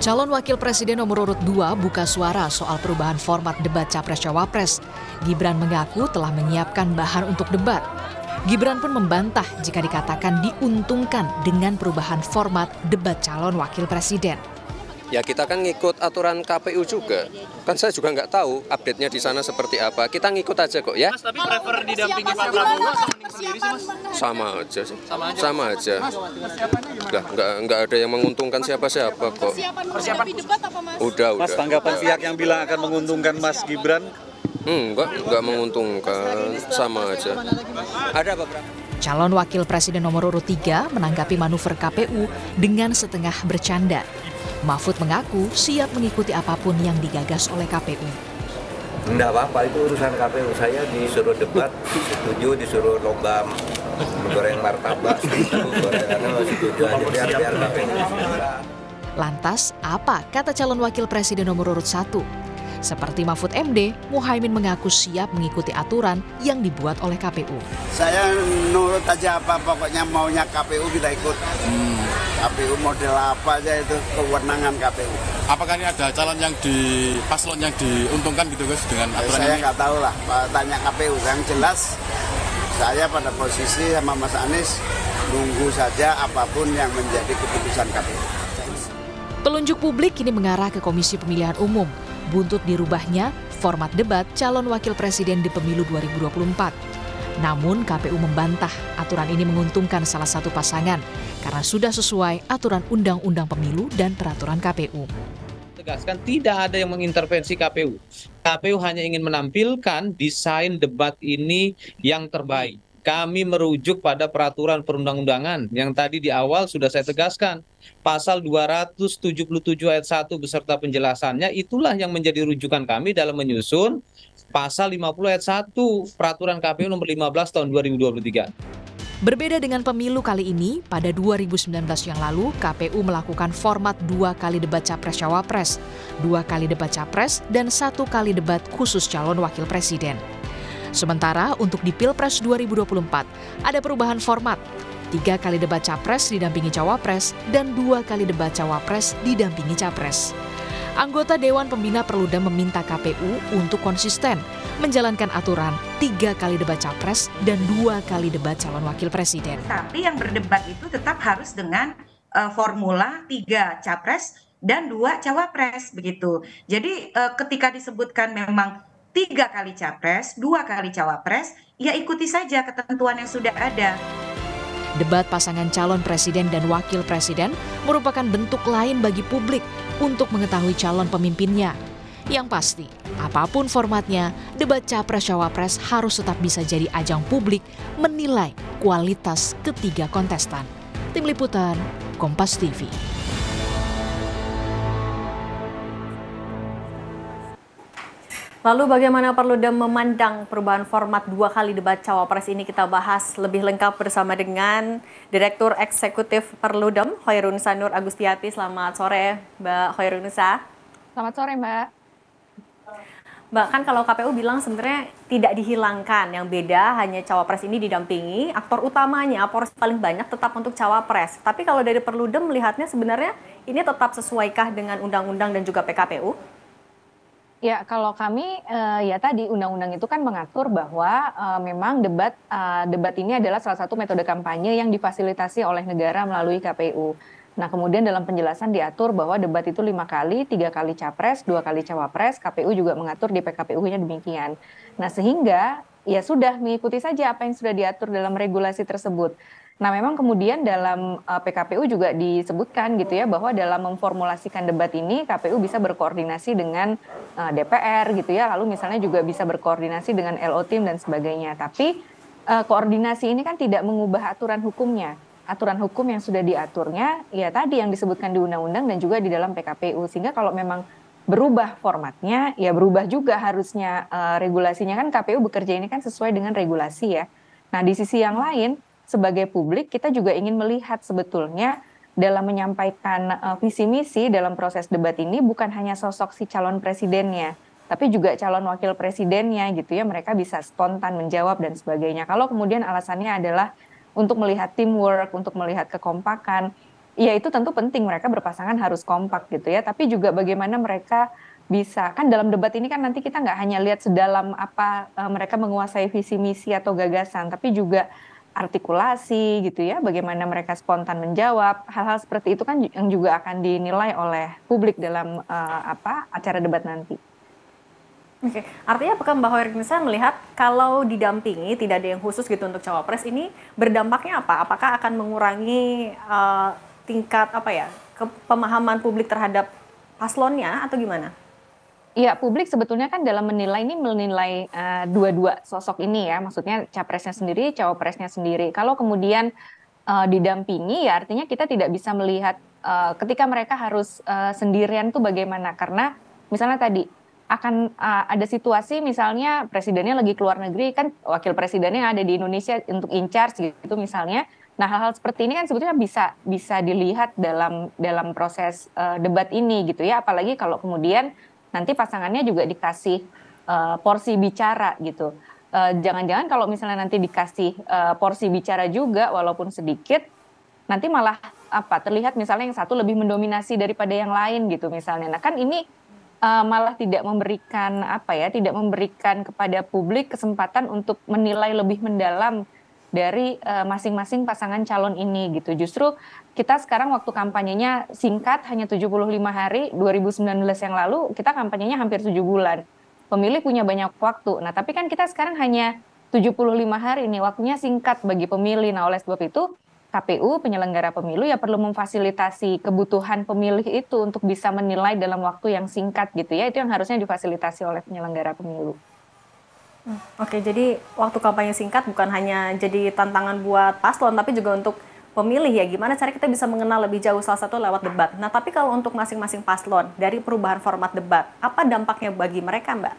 Calon Wakil Presiden nomor urut 2 buka suara soal perubahan format debat Capres-Cawapres. Gibran mengaku telah menyiapkan bahan untuk debat. Gibran pun membantah jika dikatakan diuntungkan dengan perubahan format debat calon Wakil Presiden ya kita kan ngikut aturan KPU juga. Kan saya juga nggak tahu update-nya di sana seperti apa. Kita ngikut aja kok ya. Mas, tapi prefer didampingi Pak Prabowo sendiri sih, Mas? Sama aja sih. Sama aja. Sama aja. Udah, nggak nggak ada yang menguntungkan siapa-siapa kok. Persiapan debat apa, Mas? Udah, udah. Mas, tanggapan udah. pihak yang bilang akan menguntungkan Mas Gibran? Hmm, enggak, enggak menguntungkan. Sama aja. Ada Prabowo? Calon Wakil Presiden nomor urut 3 menanggapi manuver KPU dengan setengah bercanda. Mahfud mengaku siap mengikuti apapun yang digagas oleh KPU. Tidak apa-apa, itu urusan KPU. Saya disuruh debat, setuju, disuruh lomba goreng martabak, setuju, gorengannya setuju biar, biar KPU. Lantas, apa kata calon wakil presiden nomor urut 1? Seperti Mahfud MD, Muhaimin mengaku siap mengikuti aturan yang dibuat oleh KPU. Saya nurut aja apa pokoknya maunya KPU kita ikut. Hmm. KPU model apa aja itu kewenangan KPU. Apakah ini ada calon yang di paslon yang diuntungkan gitu guys dengan ya, aturan saya ini? Saya nggak tahu lah, tanya KPU. Yang jelas saya pada posisi sama Mas Anies nunggu saja apapun yang menjadi keputusan KPU. Telunjuk publik kini mengarah ke Komisi Pemilihan Umum buntut dirubahnya format debat calon wakil presiden di pemilu 2024. Namun KPU membantah aturan ini menguntungkan salah satu pasangan karena sudah sesuai aturan Undang-Undang Pemilu dan peraturan KPU. Tegaskan tidak ada yang mengintervensi KPU. KPU hanya ingin menampilkan desain debat ini yang terbaik kami merujuk pada peraturan perundang-undangan yang tadi di awal sudah saya tegaskan. Pasal 277 ayat 1 beserta penjelasannya itulah yang menjadi rujukan kami dalam menyusun pasal 50 ayat 1 peraturan KPU nomor 15 tahun 2023. Berbeda dengan pemilu kali ini, pada 2019 yang lalu KPU melakukan format dua kali debat Capres-Cawapres, dua kali debat Capres, dan satu kali debat khusus calon wakil presiden. Sementara untuk di Pilpres 2024, ada perubahan format. Tiga kali debat capres didampingi cawapres dan dua kali debat cawapres didampingi capres. Anggota Dewan Pembina Perluda meminta KPU untuk konsisten menjalankan aturan tiga kali debat capres dan dua kali debat calon wakil presiden. Tapi yang berdebat itu tetap harus dengan uh, formula tiga capres dan dua cawapres begitu. Jadi uh, ketika disebutkan memang tiga kali capres, dua kali cawapres, ya ikuti saja ketentuan yang sudah ada. Debat pasangan calon presiden dan wakil presiden merupakan bentuk lain bagi publik untuk mengetahui calon pemimpinnya. Yang pasti, apapun formatnya, debat capres-cawapres harus tetap bisa jadi ajang publik menilai kualitas ketiga kontestan. Tim Liputan, Kompas TV. Lalu bagaimana Perlu Perludem memandang perubahan format dua kali debat cawapres ini kita bahas lebih lengkap bersama dengan Direktur Eksekutif Perludem Hoirun Sanur Agustiati. Selamat sore Mbak Hoirunusa. Selamat sore Mbak. Mbak kan kalau KPU bilang sebenarnya tidak dihilangkan, yang beda hanya cawapres ini didampingi aktor utamanya porsi paling banyak tetap untuk cawapres. Tapi kalau dari Perludem melihatnya sebenarnya ini tetap sesuaikah dengan undang-undang dan juga PKPU? Ya, kalau kami eh, ya tadi undang-undang itu kan mengatur bahwa eh, memang debat eh, debat ini adalah salah satu metode kampanye yang difasilitasi oleh negara melalui KPU. Nah, kemudian dalam penjelasan diatur bahwa debat itu lima kali, tiga kali capres, dua kali cawapres. KPU juga mengatur di PKPU-nya demikian. Nah, sehingga ya sudah mengikuti saja apa yang sudah diatur dalam regulasi tersebut. Nah, memang kemudian dalam eh, PKPU juga disebutkan gitu ya bahwa dalam memformulasikan debat ini KPU bisa berkoordinasi dengan eh, DPR gitu ya, lalu misalnya juga bisa berkoordinasi dengan LO tim dan sebagainya. Tapi eh, koordinasi ini kan tidak mengubah aturan hukumnya. Aturan hukum yang sudah diaturnya ya tadi yang disebutkan di undang-undang dan juga di dalam PKPU. Sehingga kalau memang berubah formatnya ya berubah juga harusnya regulasinya kan KPU bekerja ini kan sesuai dengan regulasi ya. Nah, di sisi yang lain sebagai publik kita juga ingin melihat sebetulnya dalam menyampaikan uh, visi misi dalam proses debat ini bukan hanya sosok si calon presidennya, tapi juga calon wakil presidennya gitu ya. Mereka bisa spontan menjawab dan sebagainya. Kalau kemudian alasannya adalah untuk melihat teamwork, untuk melihat kekompakan, ya itu tentu penting mereka berpasangan harus kompak gitu ya. Tapi juga bagaimana mereka bisa kan dalam debat ini kan nanti kita nggak hanya lihat sedalam apa uh, mereka menguasai visi misi atau gagasan, tapi juga artikulasi gitu ya, bagaimana mereka spontan menjawab, hal-hal seperti itu kan yang juga akan dinilai oleh publik dalam uh, apa acara debat nanti. Oke, artinya apakah Mbak Hoirin bisa melihat kalau didampingi tidak ada yang khusus gitu untuk cawapres ini berdampaknya apa? Apakah akan mengurangi uh, tingkat apa ya pemahaman publik terhadap paslonnya atau gimana? Ya, publik sebetulnya kan dalam menilai ini menilai dua eh, dua-dua sosok ini ya, maksudnya capresnya sendiri, cawapresnya sendiri. Kalau kemudian uh, didampingi, ya artinya kita tidak bisa melihat uh, ketika mereka harus uh, sendirian tuh bagaimana, karena misalnya tadi akan uh, ada situasi misalnya presidennya lagi keluar negeri kan wakil presidennya ada di Indonesia untuk in charge gitu misalnya Nah, hal-hal seperti ini kan sebetulnya bisa bisa dilihat dalam dalam proses uh, debat ini gitu ya, apalagi kalau kemudian nanti pasangannya juga dikasih uh, porsi bicara gitu. Eh, jangan-jangan uh, kalau misalnya nanti dikasih uh, porsi bicara juga walaupun sedikit, nanti malah apa terlihat misalnya yang satu lebih mendominasi daripada yang lain gitu misalnya. Nah kan ini uh, malah tidak memberikan apa ya, tidak memberikan kepada publik kesempatan untuk menilai lebih mendalam dari masing-masing uh, masing -masing pasangan calon ini gitu. Justru kita sekarang waktu kampanyenya singkat hanya 75 hari 2019 yang lalu kita kampanyenya hampir 7 bulan pemilih punya banyak waktu nah tapi kan kita sekarang hanya 75 hari ini waktunya singkat bagi pemilih nah oleh sebab itu KPU penyelenggara pemilu ya perlu memfasilitasi kebutuhan pemilih itu untuk bisa menilai dalam waktu yang singkat gitu ya itu yang harusnya difasilitasi oleh penyelenggara pemilu. Hmm, oke, jadi waktu kampanye singkat bukan hanya jadi tantangan buat paslon tapi juga untuk pemilih ya gimana cara kita bisa mengenal lebih jauh salah satu lewat debat. Nah, tapi kalau untuk masing-masing paslon dari perubahan format debat, apa dampaknya bagi mereka, Mbak?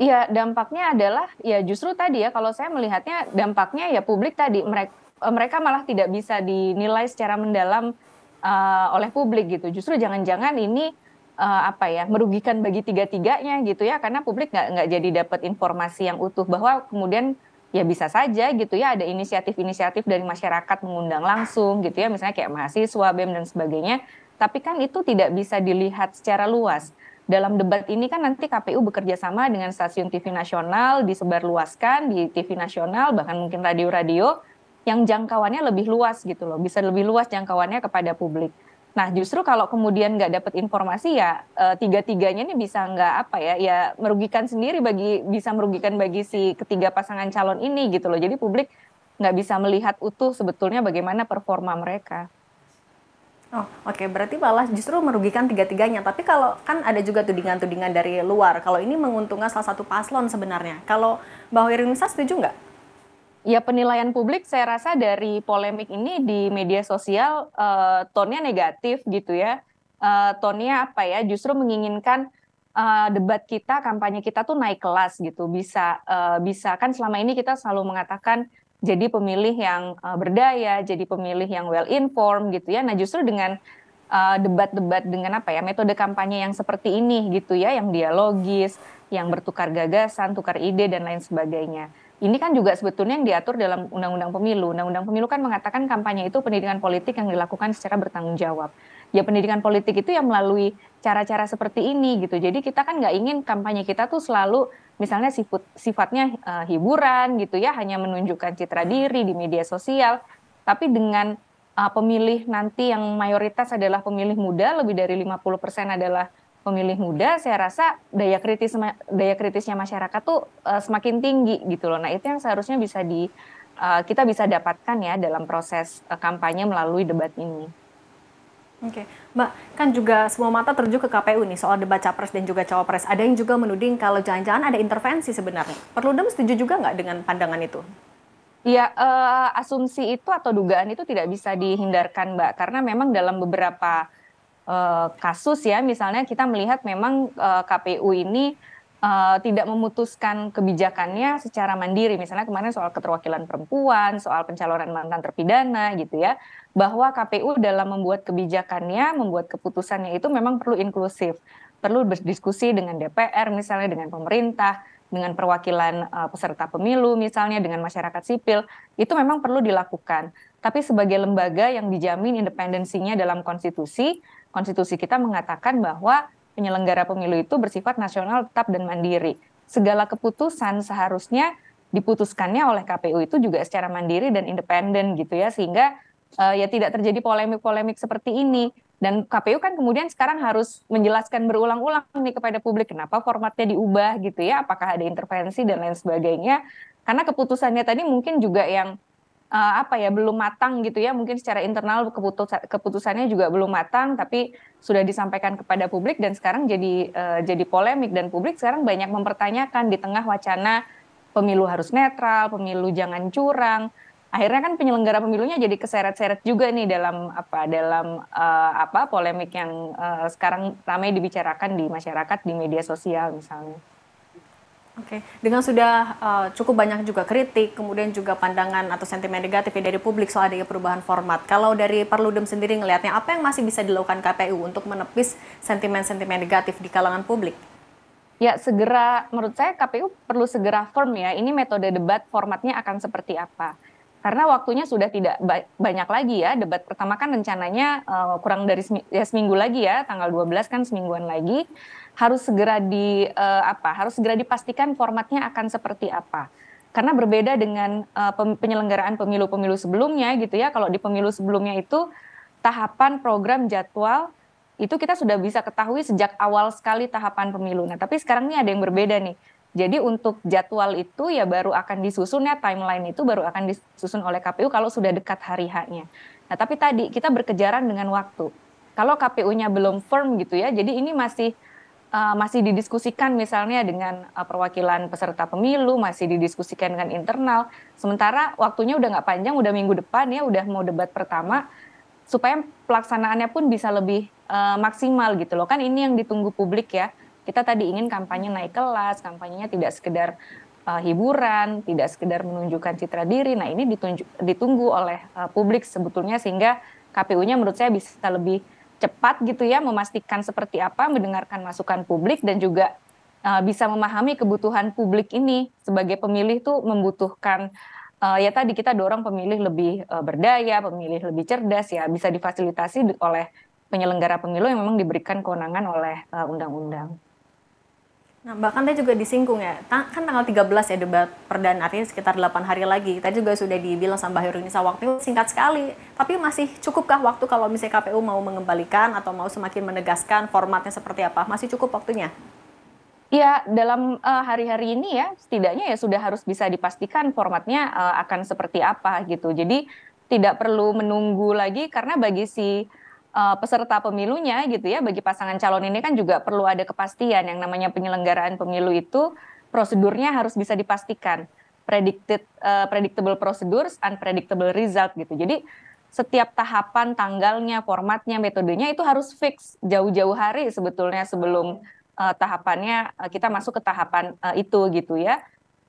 Iya, dampaknya adalah ya justru tadi ya kalau saya melihatnya dampaknya ya publik tadi mereka eh, mereka malah tidak bisa dinilai secara mendalam uh, oleh publik gitu. Justru jangan-jangan ini uh, apa ya merugikan bagi tiga-tiganya gitu ya karena publik nggak nggak jadi dapat informasi yang utuh bahwa kemudian ya bisa saja gitu ya ada inisiatif-inisiatif dari masyarakat mengundang langsung gitu ya misalnya kayak mahasiswa BEM dan sebagainya tapi kan itu tidak bisa dilihat secara luas dalam debat ini kan nanti KPU bekerja sama dengan stasiun TV nasional disebarluaskan di TV nasional bahkan mungkin radio-radio yang jangkauannya lebih luas gitu loh bisa lebih luas jangkauannya kepada publik Nah, justru kalau kemudian nggak dapat informasi ya e, tiga-tiganya ini bisa nggak apa ya, ya merugikan sendiri bagi bisa merugikan bagi si ketiga pasangan calon ini gitu loh. Jadi publik nggak bisa melihat utuh sebetulnya bagaimana performa mereka. Oh, oke. Okay. Berarti malah justru merugikan tiga-tiganya. Tapi kalau kan ada juga tudingan-tudingan dari luar. Kalau ini menguntungkan salah satu paslon sebenarnya. Kalau Mbak Hoirunisa setuju nggak? Ya penilaian publik saya rasa dari polemik ini di media sosial uh, eh, tonnya negatif gitu ya. Uh, eh, tonnya apa ya? Justru menginginkan uh, debat kita, kampanye kita tuh naik kelas gitu. Bisa uh, bisa kan selama ini kita selalu mengatakan jadi pemilih yang uh, berdaya, jadi pemilih yang well informed gitu ya. Nah, justru dengan debat-debat uh, debat -debat dengan apa ya metode kampanye yang seperti ini gitu ya yang dialogis yang bertukar gagasan tukar ide dan lain sebagainya ini kan juga sebetulnya yang diatur dalam Undang-Undang Pemilu. Undang-Undang Pemilu kan mengatakan kampanye itu pendidikan politik yang dilakukan secara bertanggung jawab. Ya pendidikan politik itu yang melalui cara-cara seperti ini gitu. Jadi kita kan nggak ingin kampanye kita tuh selalu misalnya sifat, sifatnya uh, hiburan gitu ya, hanya menunjukkan citra diri di media sosial. Tapi dengan uh, pemilih nanti yang mayoritas adalah pemilih muda, lebih dari 50% adalah pemilih muda saya rasa daya kritis daya kritisnya masyarakat tuh uh, semakin tinggi gitu loh. Nah, itu yang seharusnya bisa di uh, kita bisa dapatkan ya dalam proses uh, kampanye melalui debat ini. Oke, okay. Mbak, kan juga semua mata terjun ke KPU nih soal debat capres dan juga cawapres. Ada yang juga menuding kalau jangan-jangan ada intervensi sebenarnya. Perlu dem setuju juga nggak dengan pandangan itu? Iya, uh, asumsi itu atau dugaan itu tidak bisa dihindarkan, Mbak, karena memang dalam beberapa Eh, kasus ya misalnya kita melihat memang eh, KPU ini eh, tidak memutuskan kebijakannya secara mandiri misalnya kemarin soal keterwakilan perempuan soal pencalonan mantan terpidana gitu ya bahwa KPU dalam membuat kebijakannya membuat keputusannya itu memang perlu inklusif perlu berdiskusi dengan DPR misalnya dengan pemerintah dengan perwakilan peserta pemilu misalnya dengan masyarakat sipil itu memang perlu dilakukan tapi sebagai lembaga yang dijamin independensinya dalam konstitusi konstitusi kita mengatakan bahwa penyelenggara pemilu itu bersifat nasional tetap dan mandiri. Segala keputusan seharusnya diputuskannya oleh KPU itu juga secara mandiri dan independen gitu ya sehingga uh, ya tidak terjadi polemik-polemik seperti ini dan KPU kan kemudian sekarang harus menjelaskan berulang-ulang nih kepada publik kenapa formatnya diubah gitu ya apakah ada intervensi dan lain sebagainya karena keputusannya tadi mungkin juga yang uh, apa ya belum matang gitu ya mungkin secara internal keputusan keputusannya juga belum matang tapi sudah disampaikan kepada publik dan sekarang jadi uh, jadi polemik dan publik sekarang banyak mempertanyakan di tengah wacana pemilu harus netral pemilu jangan curang akhirnya kan penyelenggara pemilunya jadi keseret-seret juga nih dalam apa dalam uh, apa polemik yang uh, sekarang ramai dibicarakan di masyarakat di media sosial misalnya. Oke, okay. dengan sudah uh, cukup banyak juga kritik, kemudian juga pandangan atau sentimen negatif ya dari publik soal adanya perubahan format. Kalau dari Perludem sendiri ngelihatnya, apa yang masih bisa dilakukan KPU untuk menepis sentimen-sentimen negatif di kalangan publik? Ya, segera menurut saya KPU perlu segera firm ya, ini metode debat formatnya akan seperti apa karena waktunya sudah tidak ba banyak lagi ya. Debat pertama kan rencananya uh, kurang dari semi ya seminggu lagi ya, tanggal 12 kan semingguan lagi. Harus segera di uh, apa? Harus segera dipastikan formatnya akan seperti apa karena berbeda dengan uh, penyelenggaraan pemilu-pemilu sebelumnya gitu ya. Kalau di pemilu sebelumnya itu tahapan program jadwal itu kita sudah bisa ketahui sejak awal sekali tahapan pemilu. Nah, tapi sekarang ini ada yang berbeda nih. Jadi untuk jadwal itu ya baru akan disusun ya timeline itu baru akan disusun oleh KPU kalau sudah dekat hari haknya. Nah, tapi tadi kita berkejaran dengan waktu. Kalau KPU-nya belum firm gitu ya, jadi ini masih uh, masih didiskusikan misalnya dengan uh, perwakilan peserta pemilu, masih didiskusikan dengan internal. Sementara waktunya udah nggak panjang, udah minggu depan ya, udah mau debat pertama, supaya pelaksanaannya pun bisa lebih uh, maksimal gitu loh. Kan ini yang ditunggu publik ya kita tadi ingin kampanye naik kelas, kampanyenya tidak sekedar uh, hiburan, tidak sekedar menunjukkan citra diri. Nah, ini ditunjuk, ditunggu oleh uh, publik sebetulnya sehingga KPU-nya menurut saya bisa lebih cepat gitu ya memastikan seperti apa mendengarkan masukan publik dan juga uh, bisa memahami kebutuhan publik ini sebagai pemilih tuh membutuhkan uh, ya tadi kita dorong pemilih lebih uh, berdaya, pemilih lebih cerdas ya bisa difasilitasi oleh penyelenggara pemilu yang memang diberikan kewenangan oleh undang-undang. Uh, undang -undang. Nah, bahkan tadi juga disinggung ya, kan tanggal 13 ya debat perdana, artinya sekitar 8 hari lagi. tadi juga sudah dibilang sama Mbak Hirunisa, waktu itu singkat sekali. Tapi masih cukupkah waktu kalau misalnya KPU mau mengembalikan atau mau semakin menegaskan formatnya seperti apa? Masih cukup waktunya? Ya, dalam eh, hari-hari uh, ini ya, setidaknya ya sudah harus bisa dipastikan formatnya uh, akan seperti apa gitu. Jadi, tidak perlu menunggu lagi karena bagi si uh, peserta pemilunya gitu ya bagi pasangan calon ini kan juga perlu ada kepastian yang namanya penyelenggaraan pemilu itu prosedurnya harus bisa dipastikan predicted uh, predictable procedures unpredictable result gitu jadi setiap tahapan tanggalnya formatnya metodenya itu harus fix jauh-jauh hari sebetulnya sebelum uh, tahapannya uh, kita masuk ke tahapan uh, itu gitu ya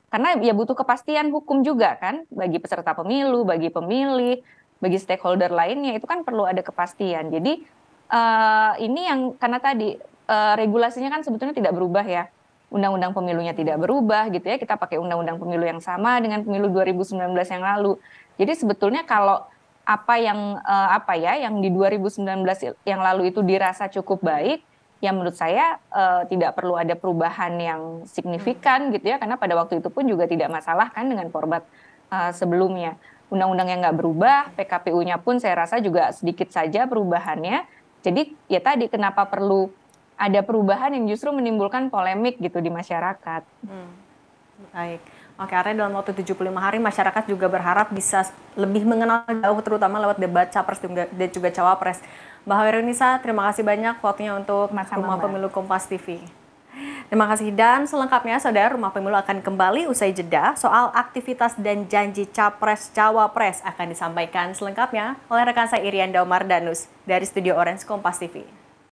karena ya butuh kepastian hukum juga kan bagi peserta pemilu bagi pemilih bagi stakeholder lainnya itu kan perlu ada kepastian. Jadi uh, ini yang karena tadi uh, regulasinya kan sebetulnya tidak berubah ya. Undang-undang pemilunya tidak berubah gitu ya. Kita pakai undang-undang pemilu yang sama dengan pemilu 2019 yang lalu. Jadi sebetulnya kalau apa yang uh, apa ya yang di 2019 yang lalu itu dirasa cukup baik, ya menurut saya uh, tidak perlu ada perubahan yang signifikan gitu ya karena pada waktu itu pun juga tidak masalah kan dengan format uh, sebelumnya undang-undang yang nggak berubah, PKPU-nya pun saya rasa juga sedikit saja perubahannya. Jadi ya tadi kenapa perlu ada perubahan yang justru menimbulkan polemik gitu di masyarakat. Hmm. Baik. Oke, artinya dalam waktu 75 hari masyarakat juga berharap bisa lebih mengenal jauh terutama lewat debat capres dan juga cawapres. Mbak Hoirunisa, terima kasih banyak waktunya untuk Mas Rumah Mbak. Pemilu Kompas TV. Terima kasih dan selengkapnya saudara Rumah Pemilu akan kembali usai jeda soal aktivitas dan janji capres cawapres akan disampaikan selengkapnya oleh rekan saya Irian Daumardanus dari Studio Orange Kompas TV.